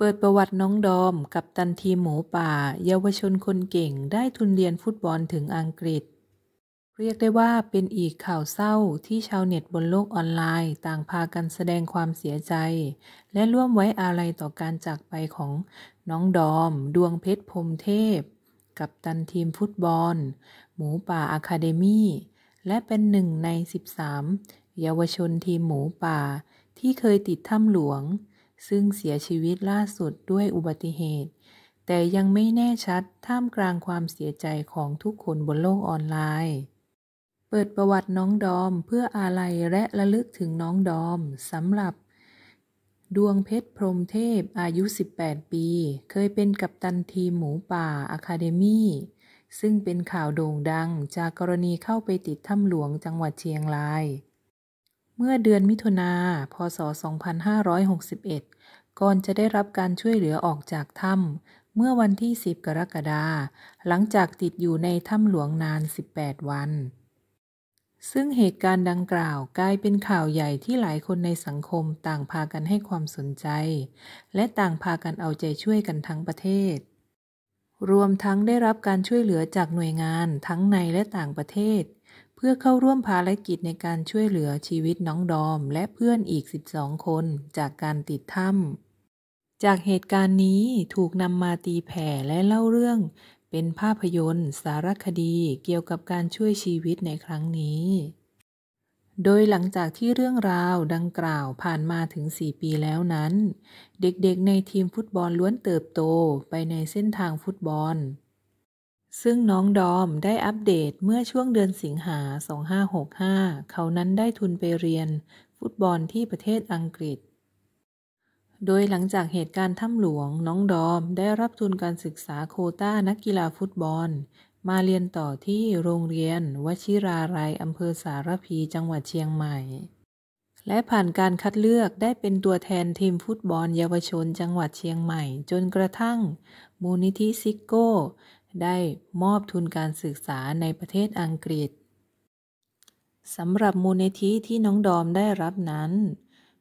เปิดประวัติน้องดอมกับตันทีหมูป่า เยาวชนคนเก่งได้ทุนเรียนฟุตบอลถึงอังกฤษ เรียกได้ว่าเป็นอีกข่าวเศร้าที่ชาวเน็ตบนโลกออนไลน์ ต่างพากันแสดงความเสียใจ และร่วมไว้อาลัยต่อการจากไปของน้องดอม ดวงเพชรพรมเทพ กับตันทีมฟุตบอล หมูป่าอะคาเดมี่ และเป็นหนึ่งใน 13 เยาวชนทีมหมูป่า ที่เคยติดถ้ำหลวงซึ่งเสียชีวิตล่าสุดด้วยอุบัติเหตุ แต่ยังไม่แน่ชัดท่ามกลางความเสียใจของทุกคนบนโลกออนไลน์ เปิดประวัติน้องดอมเพื่ออาลัยและระลึกถึงน้องดอมสำหรับดวงเพชรพรมเทพอายุ 18 ปี เคยเป็นกัปตันทีมหมูป่าอะคาเดมี่ซึ่งเป็นข่าวโด่งดังจากกรณีเข้าไปติดถ้ำหลวงจังหวัดเชียงรายเมื่อเดือนมิถุนาพศ 2561ก่อนจะได้รับการช่วยเหลือออกจากถ้ำ เมื่อวันที่ 10 กรกฎาคม หลังจากติดอยู่ในถ้ำหลวงนาน 18 วัน ซึ่งเหตุการณ์ดังกล่าวกลายเป็นข่าวใหญ่ที่หลายคนในสังคมต่างพากันให้ความสนใจ และต่างพากันเอาใจช่วยกันทั้งประเทศ รวมทั้งได้รับการช่วยเหลือจากหน่วยงานทั้งในและต่างประเทศเพื่อเข้าร่วมภารกิจในการช่วยเหลือชีวิตน้องดอม และเพื่อนอีก 12 คนจากการติดถ้ำ จากเหตุการณ์นี้ถูกนำมาตีแผ่และเล่าเรื่อง เป็นภาพยนตร์สารคดีเกี่ยวกับการช่วยชีวิตในครั้งนี้ โดยหลังจากที่เรื่องราวดังกล่าวผ่านมาถึง 4 ปีแล้วนั้น เด็กๆในทีมฟุตบอลล้วนเติบโตไปในเส้นทางฟุตบอลซึ่งน้องดอมได้อัปเดตเมื่อช่วงเดือนสิงหา 2565 เขานั้นได้ทุนไปเรียน ฟุตบอลที่ประเทศอังกฤษ โดยหลังจากเหตุการณ์ถ้ำหลวงน้องดอมได้รับทุนการศึกษาโคต้านักกีฬาฟุตบอล มาเรียนต่อที่โรงเรียน วชิรารัยอำเภอสารพีจังหวัดเชียงใหม่ และผ่านการคัดเลือกได้เป็นตัวแทนทีมฟุตบอลเยาวชนจังหวัดเชียงใหม่ จนกระทั่งมูลนิธิซิกโกได้มอบทุนการศึกษาในประเทศอังกฤษ สำหรับมูลนิธิที่น้องดอมได้รับนั้น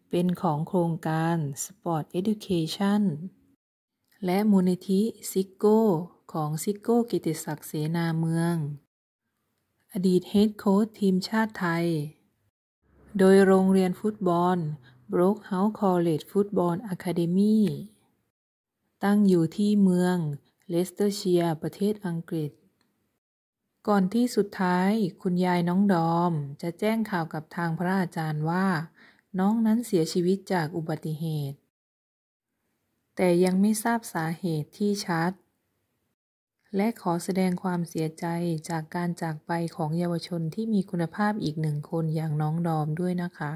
เป็นของโครงการ Sport Education และมูลนิธิซิโก้ของซิโก้กิติศักดิ์เสนาเมือง อดีตเฮดโค้ชทีมชาติไทย โดยโรงเรียนฟุตบอล Brookhouse College Football Academy ตั้งอยู่ที่เมืองเลสเตอร์เชียประเทศอังกฤษ ก่อนที่สุดท้ายคุณยายน้องดอม จะแจ้งข่าวกับทางพระอาจารย์ว่า น้องนั้นเสียชีวิตจากอุบัติเหตุ แต่ยังไม่ทราบสาเหตุที่ชัด และขอแสดงความเสียใจจากการจากไปของเยาวชนที่มีคุณภาพอีกหนึ่งคนอย่างน้องดอมด้วยนะคะ